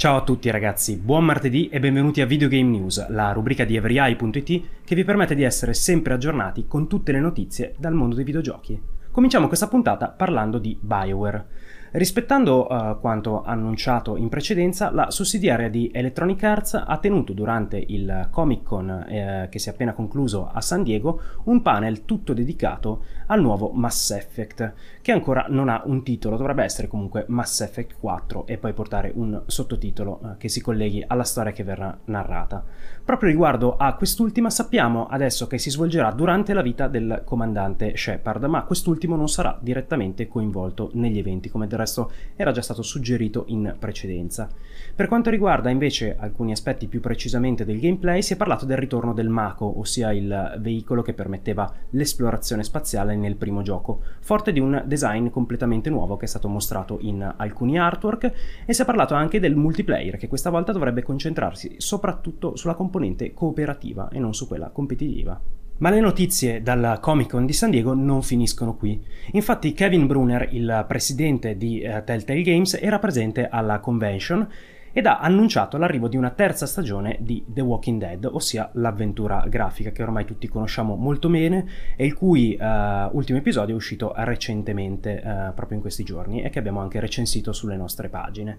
Ciao a tutti ragazzi, buon martedì e benvenuti a Videogame News, la rubrica di everyeye.it che vi permette di essere sempre aggiornati con tutte le notizie dal mondo dei videogiochi. Cominciamo questa puntata parlando di BioWare. Rispettando eh, quanto annunciato in precedenza, la sussidiaria di Electronic Arts ha tenuto durante il Comic Con eh, che si è appena concluso a San Diego un panel tutto dedicato al nuovo Mass Effect, che ancora non ha un titolo, dovrebbe essere comunque Mass Effect 4 e poi portare un sottotitolo eh, che si colleghi alla storia che verrà narrata. Proprio riguardo a quest'ultima sappiamo adesso che si svolgerà durante la vita del comandante Shepard, ma quest'ultimo non sarà direttamente coinvolto negli eventi come del resto era già stato suggerito in precedenza. Per quanto riguarda invece alcuni aspetti più precisamente del gameplay, si è parlato del ritorno del Mako, ossia il veicolo che permetteva l'esplorazione spaziale nel primo gioco, forte di un design completamente nuovo che è stato mostrato in alcuni artwork e si è parlato anche del multiplayer che questa volta dovrebbe concentrarsi soprattutto sulla componente cooperativa e non su quella competitiva. Ma le notizie dalla Comic Con di San Diego non finiscono qui. Infatti Kevin Brunner, il presidente di uh, Telltale Games, era presente alla convention ed ha annunciato l'arrivo di una terza stagione di The Walking Dead, ossia l'avventura grafica che ormai tutti conosciamo molto bene e il cui uh, ultimo episodio è uscito recentemente, uh, proprio in questi giorni, e che abbiamo anche recensito sulle nostre pagine.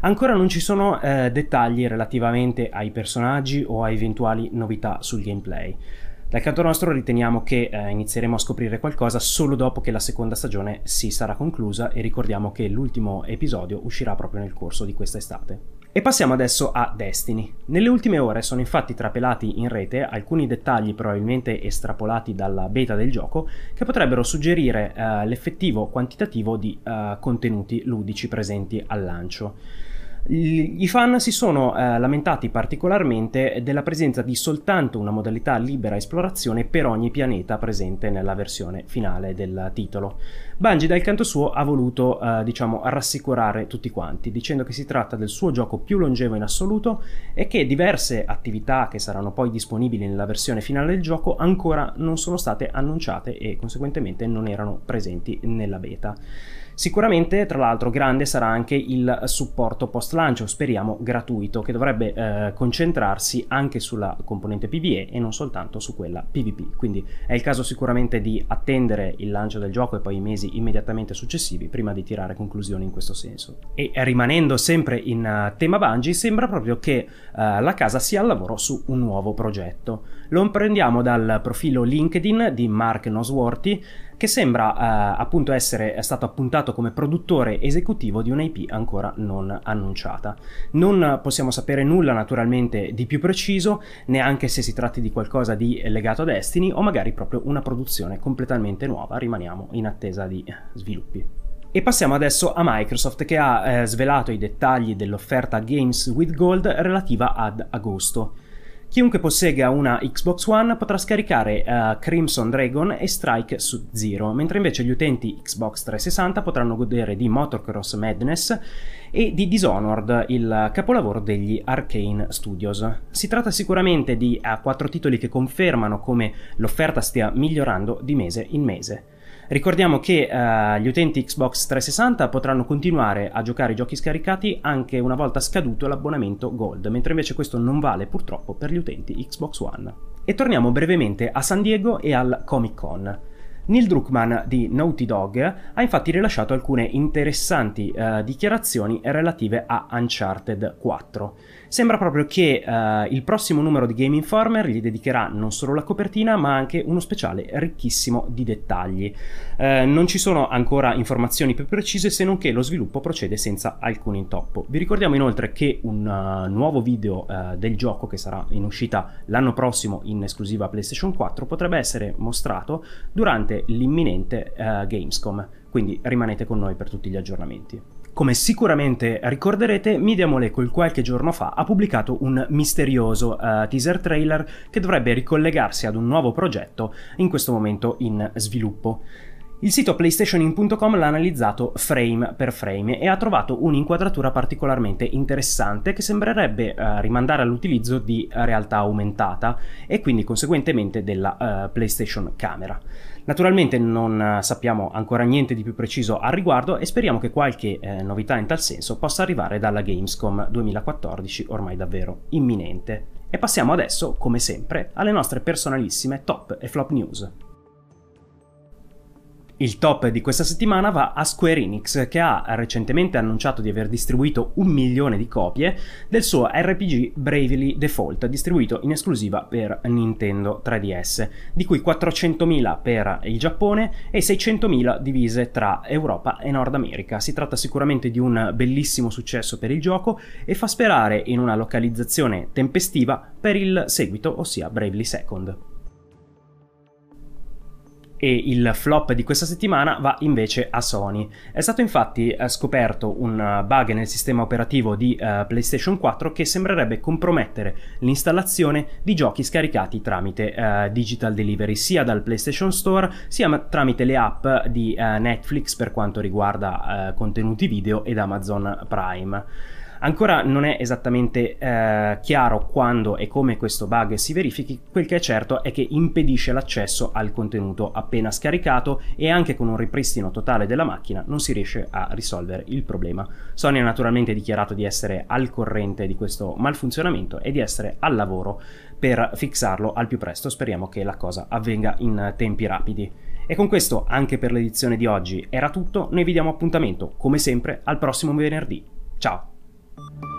Ancora non ci sono uh, dettagli relativamente ai personaggi o a eventuali novità sul gameplay. Dal canto nostro riteniamo che eh, inizieremo a scoprire qualcosa solo dopo che la seconda stagione si sarà conclusa e ricordiamo che l'ultimo episodio uscirà proprio nel corso di questa estate. E passiamo adesso a Destiny. Nelle ultime ore sono infatti trapelati in rete alcuni dettagli probabilmente estrapolati dalla beta del gioco che potrebbero suggerire eh, l'effettivo quantitativo di eh, contenuti ludici presenti al lancio. I fan si sono eh, lamentati particolarmente della presenza di soltanto una modalità libera esplorazione per ogni pianeta presente nella versione finale del titolo. Bungie dal canto suo ha voluto eh, diciamo rassicurare tutti quanti dicendo che si tratta del suo gioco più longevo in assoluto e che diverse attività che saranno poi disponibili nella versione finale del gioco ancora non sono state annunciate e conseguentemente non erano presenti nella beta. Sicuramente tra l'altro grande sarà anche il supporto post lancio, speriamo, gratuito che dovrebbe eh, concentrarsi anche sulla componente PBE e non soltanto su quella PvP. Quindi è il caso sicuramente di attendere il lancio del gioco e poi i mesi immediatamente successivi prima di tirare conclusioni in questo senso. E rimanendo sempre in uh, tema Bungie, sembra proprio che uh, la casa sia al lavoro su un nuovo progetto. Lo prendiamo dal profilo LinkedIn di Mark Nosworthy, che sembra eh, appunto essere stato appuntato come produttore esecutivo di un'IP ancora non annunciata. Non possiamo sapere nulla naturalmente di più preciso, neanche se si tratti di qualcosa di legato a Destiny o magari proprio una produzione completamente nuova, rimaniamo in attesa di sviluppi. E passiamo adesso a Microsoft che ha eh, svelato i dettagli dell'offerta Games with Gold relativa ad agosto. Chiunque possegga una Xbox One potrà scaricare uh, Crimson Dragon e Strike su Zero, mentre invece gli utenti Xbox 360 potranno godere di Motocross Madness e di Dishonored, il capolavoro degli Arcane Studios. Si tratta sicuramente di uh, quattro titoli che confermano come l'offerta stia migliorando di mese in mese. Ricordiamo che eh, gli utenti Xbox 360 potranno continuare a giocare i giochi scaricati anche una volta scaduto l'abbonamento Gold, mentre invece questo non vale purtroppo per gli utenti Xbox One. E torniamo brevemente a San Diego e al Comic Con. Neil Druckmann di Naughty Dog ha infatti rilasciato alcune interessanti eh, dichiarazioni relative a Uncharted 4. Sembra proprio che eh, il prossimo numero di Game Informer gli dedicherà non solo la copertina, ma anche uno speciale ricchissimo di dettagli. Eh, non ci sono ancora informazioni più precise, se non che lo sviluppo procede senza alcun intoppo. Vi ricordiamo inoltre che un uh, nuovo video uh, del gioco che sarà in uscita l'anno prossimo in esclusiva PlayStation 4 potrebbe essere mostrato durante l'imminente uh, Gamescom, quindi rimanete con noi per tutti gli aggiornamenti. Come sicuramente ricorderete, Media Molecule qualche giorno fa ha pubblicato un misterioso uh, teaser trailer che dovrebbe ricollegarsi ad un nuovo progetto in questo momento in sviluppo. Il sito PlayStationing.com l'ha analizzato frame per frame e ha trovato un'inquadratura particolarmente interessante che sembrerebbe eh, rimandare all'utilizzo di realtà aumentata e quindi conseguentemente della eh, PlayStation Camera. Naturalmente non eh, sappiamo ancora niente di più preciso al riguardo e speriamo che qualche eh, novità in tal senso possa arrivare dalla Gamescom 2014 ormai davvero imminente. E passiamo adesso, come sempre, alle nostre personalissime top e flop news. Il top di questa settimana va a Square Enix che ha recentemente annunciato di aver distribuito un milione di copie del suo RPG Bravely Default distribuito in esclusiva per Nintendo 3DS, di cui 400.000 per il Giappone e 600.000 divise tra Europa e Nord America. Si tratta sicuramente di un bellissimo successo per il gioco e fa sperare in una localizzazione tempestiva per il seguito, ossia Bravely Second e il flop di questa settimana va invece a Sony. È stato infatti eh, scoperto un eh, bug nel sistema operativo di eh, PlayStation 4 che sembrerebbe compromettere l'installazione di giochi scaricati tramite Digital Delivery sia dal PlayStation Store sia tramite le app di Netflix per quanto riguarda contenuti video ed Amazon Prime. Ancora non è esattamente eh, chiaro quando e come questo bug si verifichi, quel che è certo è che impedisce l'accesso al contenuto appena scaricato e anche con un ripristino totale della macchina non si riesce a risolvere il problema. Sony ha naturalmente dichiarato di essere al corrente di questo malfunzionamento e di essere al lavoro per fixarlo al più presto, speriamo che la cosa avvenga in tempi rapidi. E con questo anche per l'edizione di oggi era tutto, noi vi diamo appuntamento come sempre al prossimo venerdì. Ciao! thank you